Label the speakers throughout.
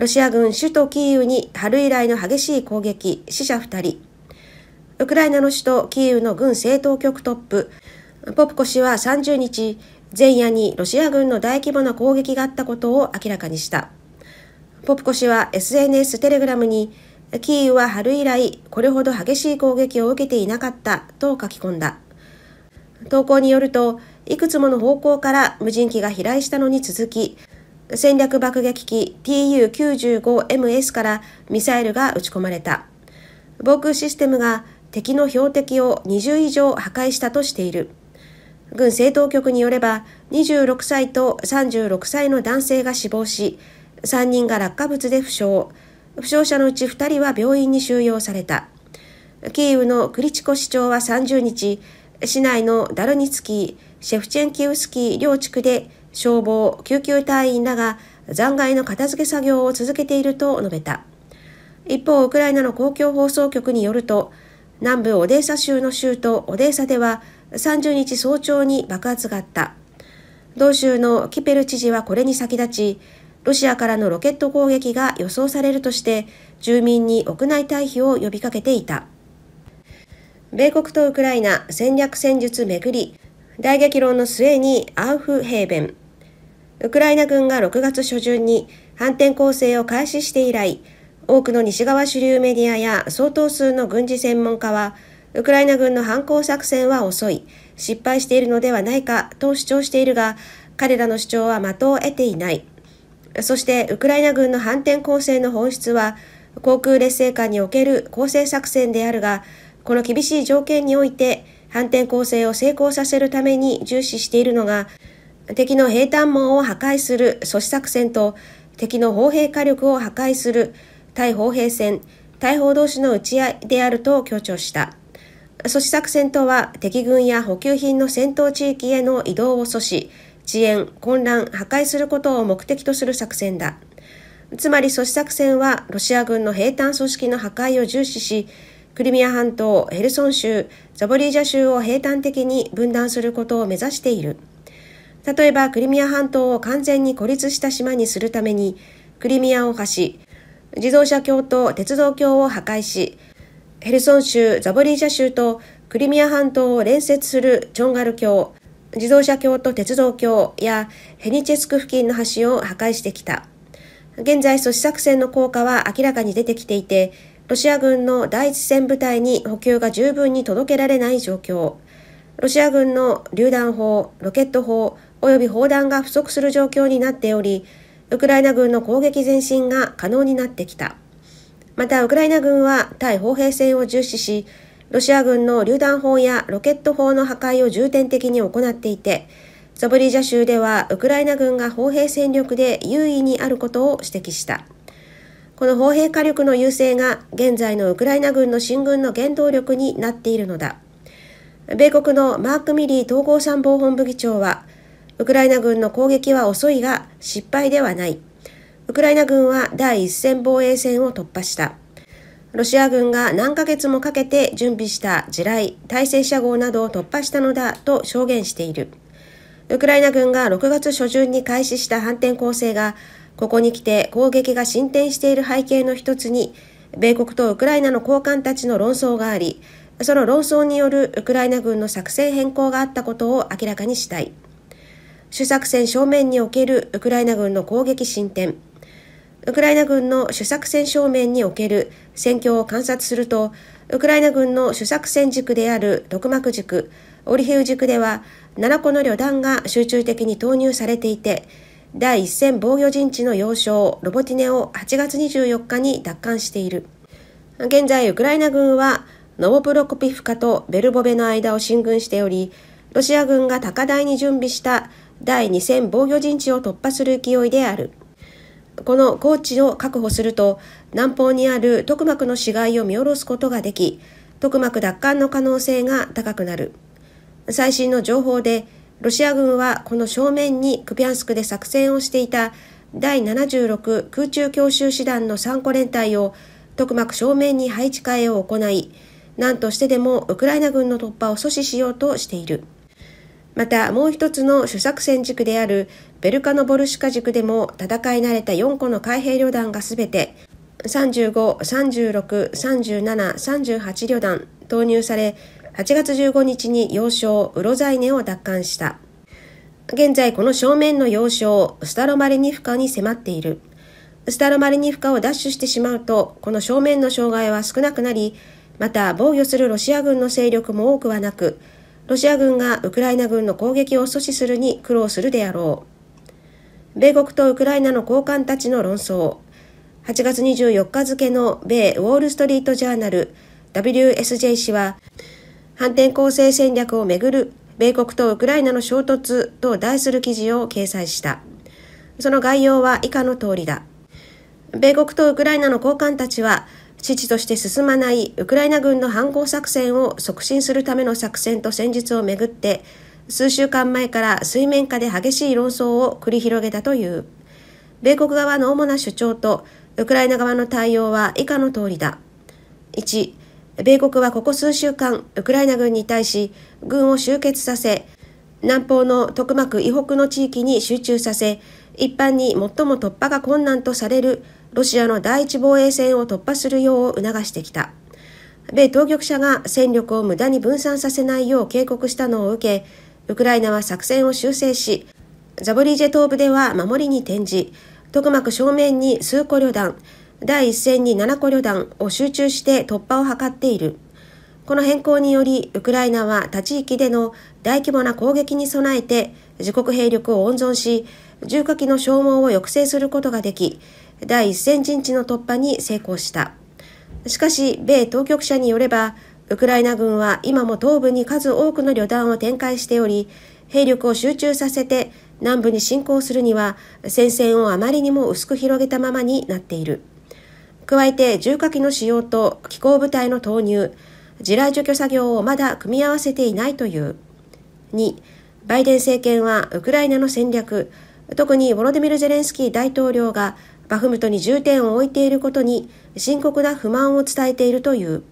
Speaker 1: ロシア軍首都キーウに春以来の激しい攻撃、死者2人。ウクライナの首都キーウの軍政当局トップ、ポプコ氏は30日、前夜にロシア軍の大規模な攻撃があったことを明らかにした。ポプコ氏は SNS テレグラムに、キーウは春以来、これほど激しい攻撃を受けていなかったと書き込んだ。投稿によると、いくつもの方向から無人機が飛来したのに続き、戦略爆撃機 TU95MS からミサイルが撃ち込まれた。防空システムが敵の標的を20以上破壊したとしている。軍政当局によれば、26歳と36歳の男性が死亡し、3人が落下物で負傷。負傷者のうち2人は病院に収容された。キーウのクリチコ市長は30日、市内のダルニツキー、シェフチェンキウスキー両地区で消防、救急隊員らが残骸の片付け作業を続けていると述べた。一方、ウクライナの公共放送局によると、南部オデーサ州の州都オデーサでは30日早朝に爆発があった。同州のキペル知事はこれに先立ち、ロシアからのロケット攻撃が予想されるとして、住民に屋内退避を呼びかけていた。米国とウクライナ戦略戦術めぐり、大激論の末にアウフヘーベン、ウクライナ軍が6月初旬に反転攻勢を開始して以来、多くの西側主流メディアや相当数の軍事専門家は、ウクライナ軍の反攻作戦は遅い、失敗しているのではないかと主張しているが、彼らの主張は的を得ていない。そして、ウクライナ軍の反転攻勢の本質は、航空劣勢下における攻勢作戦であるが、この厳しい条件において、反転攻勢を成功させるために重視しているのが、敵の兵坦網を破壊する阻止作戦と敵の砲兵火力を破壊する対砲兵戦、大砲同士の打ち合いであると強調した。阻止作戦とは敵軍や補給品の戦闘地域への移動を阻止、遅延、混乱、破壊することを目的とする作戦だ。つまり阻止作戦はロシア軍の兵坦組織の破壊を重視し、クリミア半島、ヘルソン州、ザボリージャ州を平坦的に分断することを目指している。例えばクリミア半島を完全に孤立した島にするためにクリミア大橋自動車橋と鉄道橋を破壊しヘルソン州ザボリージャ州とクリミア半島を連接するチョンガル橋自動車橋と鉄道橋やヘニチェスク付近の橋を破壊してきた現在阻止作戦の効果は明らかに出てきていてロシア軍の第一線部隊に補給が十分に届けられない状況ロシア軍の榴弾砲ロケット砲及び砲弾が不足する状況になっており、ウクライナ軍の攻撃前進が可能になってきた。また、ウクライナ軍は対砲兵戦を重視し、ロシア軍の榴弾砲やロケット砲の破壊を重点的に行っていて、ソボリージャ州ではウクライナ軍が砲兵戦力で優位にあることを指摘した。この砲兵火力の優勢が現在のウクライナ軍の進軍の原動力になっているのだ。米国のマーク・ミリー統合参謀本部議長は、ウクライナ軍の攻撃は遅いが失敗ではない。ウクライナ軍は第一線防衛線を突破した。ロシア軍が何ヶ月もかけて準備した地雷、対戦車号などを突破したのだと証言している。ウクライナ軍が6月初旬に開始した反転攻勢が、ここに来て攻撃が進展している背景の一つに、米国とウクライナの高官たちの論争があり、その論争によるウクライナ軍の作戦変更があったことを明らかにしたい。主作戦正面におけるウクライナ軍の攻撃進展ウクライナ軍の主作戦正面における戦況を観察するとウクライナ軍の主作戦軸である六幕軸オリヘウ軸では7個の旅団が集中的に投入されていて第一戦防御陣地の要衝ロボティネを8月24日に奪還している現在ウクライナ軍はノボプロコピフカとベルボベの間を進軍しておりロシア軍が高台に準備した第2戦防御陣地を突破する勢いである。この高地を確保すると、南方にある徳幕の死骸を見下ろすことができ、徳幕奪還の可能性が高くなる。最新の情報で、ロシア軍はこの正面にクピャンスクで作戦をしていた第76空中強襲師団の3個連隊を徳幕正面に配置換えを行い、何としてでもウクライナ軍の突破を阻止しようとしている。またもう一つの主作戦軸であるベルカノボルシカ軸でも戦い慣れた4個の海兵旅団がすべて35,36,37,38旅団投入され8月15日に要衝ウロザイネを奪還した現在この正面の要衝スタロマリニフカに迫っているスタロマリニフカを奪取してしまうとこの正面の障害は少なくなりまた防御するロシア軍の勢力も多くはなくロシア軍がウクライナ軍の攻撃を阻止するに苦労するであろう。米国とウクライナの高官たちの論争。8月24日付の米ウォール・ストリート・ジャーナル WSJ 氏は、反転攻勢戦略をめぐる米国とウクライナの衝突と題する記事を掲載した。その概要は以下の通りだ。米国とウクライナの高官たちは、父として進まないウクライナ軍の反攻作戦を促進するための作戦と戦術をめぐって数週間前から水面下で激しい論争を繰り広げたという米国側の主な主張とウクライナ側の対応は以下の通りだ1米国はここ数週間ウクライナ軍に対し軍を集結させ南方の徳幕以北の地域に集中させ一般に最も突破が困難とされるロシアの第一防衛線を突破するよう促してきた。米当局者が戦力を無駄に分散させないよう警告したのを受け、ウクライナは作戦を修正し、ザボリージェ東部では守りに転じ、特幕正面に数個旅団、第一線に7個旅団を集中して突破を図っている。この変更により、ウクライナは他地域での大規模な攻撃に備えて、自国兵力を温存し、重火器の消耗を抑制することができ、第一線陣地の突破に成功した。しかし、米当局者によれば、ウクライナ軍は今も東部に数多くの旅団を展開しており、兵力を集中させて南部に侵攻するには戦線をあまりにも薄く広げたままになっている。加えて重火器の使用と機構部隊の投入、地雷除去作業をまだ組み合わせていないという。2、バイデン政権はウクライナの戦略、特にウォロデミル・ゼレンスキー大統領がバフムトに重点を置いていることに深刻な不満を伝えているという。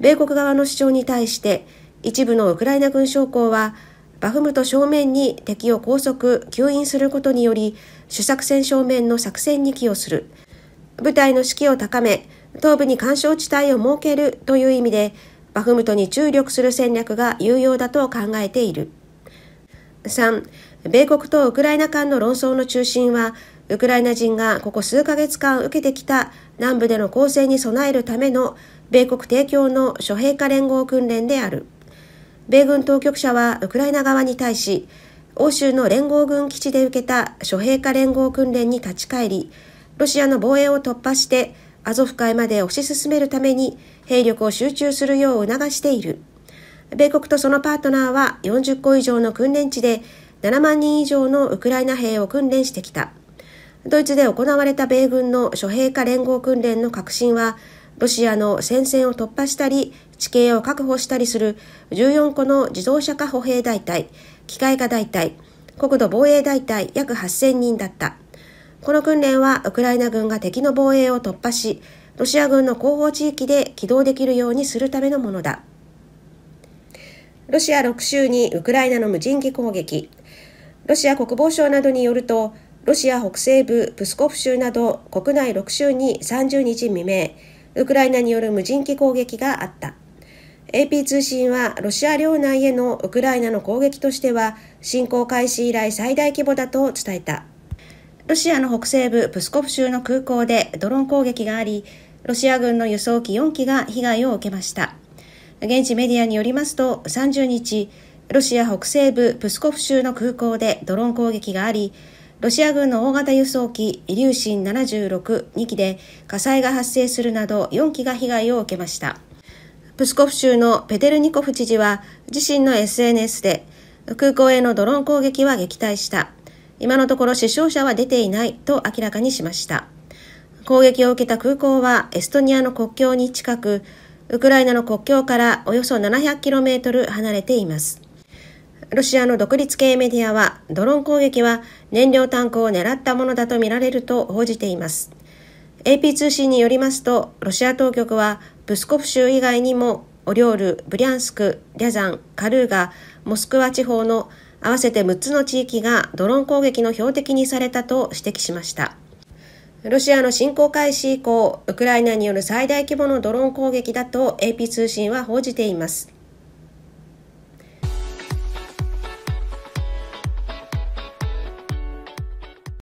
Speaker 1: 米国側の主張に対して一部のウクライナ軍将校はバフムト正面に敵を拘束、吸引することにより主作戦正面の作戦に寄与する。部隊の士気を高め、東部に干渉地帯を設けるという意味でバフムトに注力する戦略が有用だと考えている。3. 米国とウクライナ間の論争の中心はウクライナ人がここ数ヶ月間受けてきた南部での攻勢に備えるための米国提供の諸兵科連合訓練である。米軍当局者はウクライナ側に対し、欧州の連合軍基地で受けた諸兵科連合訓練に立ち返り、ロシアの防衛を突破してアゾフ海まで推し進めるために兵力を集中するよう促している。米国とそのパートナーは40個以上の訓練地で7万人以上のウクライナ兵を訓練してきた。ドイツで行われた米軍の諸兵化連合訓練の革新は、ロシアの戦線を突破したり、地形を確保したりする14個の自動車化歩兵大隊、機械化大隊、国土防衛大隊約8000人だった。この訓練はウクライナ軍が敵の防衛を突破し、ロシア軍の後方地域で起動できるようにするためのものだ。ロシア6州にウクライナの無人機攻撃。ロシア国防省などによると、ロシア北西部プスコフ州など国内6州に30日未明、ウクライナによる無人機攻撃があった。AP 通信はロシア領内へのウクライナの攻撃としては侵攻開始以来最大規模だと伝えた。ロシアの北西部プスコフ州の空港でドローン攻撃があり、ロシア軍の輸送機4機が被害を受けました。現地メディアによりますと30日、ロシア北西部プスコフ州の空港でドローン攻撃があり、ロシア軍の大型輸送機イリューシン76、2機で火災が発生するなど4機が被害を受けました。プスコフ州のペテルニコフ知事は自身の SNS で空港へのドローン攻撃は撃退した。今のところ死傷者は出ていないと明らかにしました。攻撃を受けた空港はエストニアの国境に近く、ウクライナの国境からおよそ7 0 0トル離れています。ロシアの独立系メディアは、ドローン攻撃は燃料タンクを狙ったものだとみられると報じています。AP 通信によりますと、ロシア当局は、ブスコフ州以外にも、オリョール、ブリャンスク、リャザン、カルーガ、モスクワ地方の合わせて6つの地域がドローン攻撃の標的にされたと指摘しました。ロシアの侵攻開始以降、ウクライナによる最大規模のドローン攻撃だと AP 通信は報じています。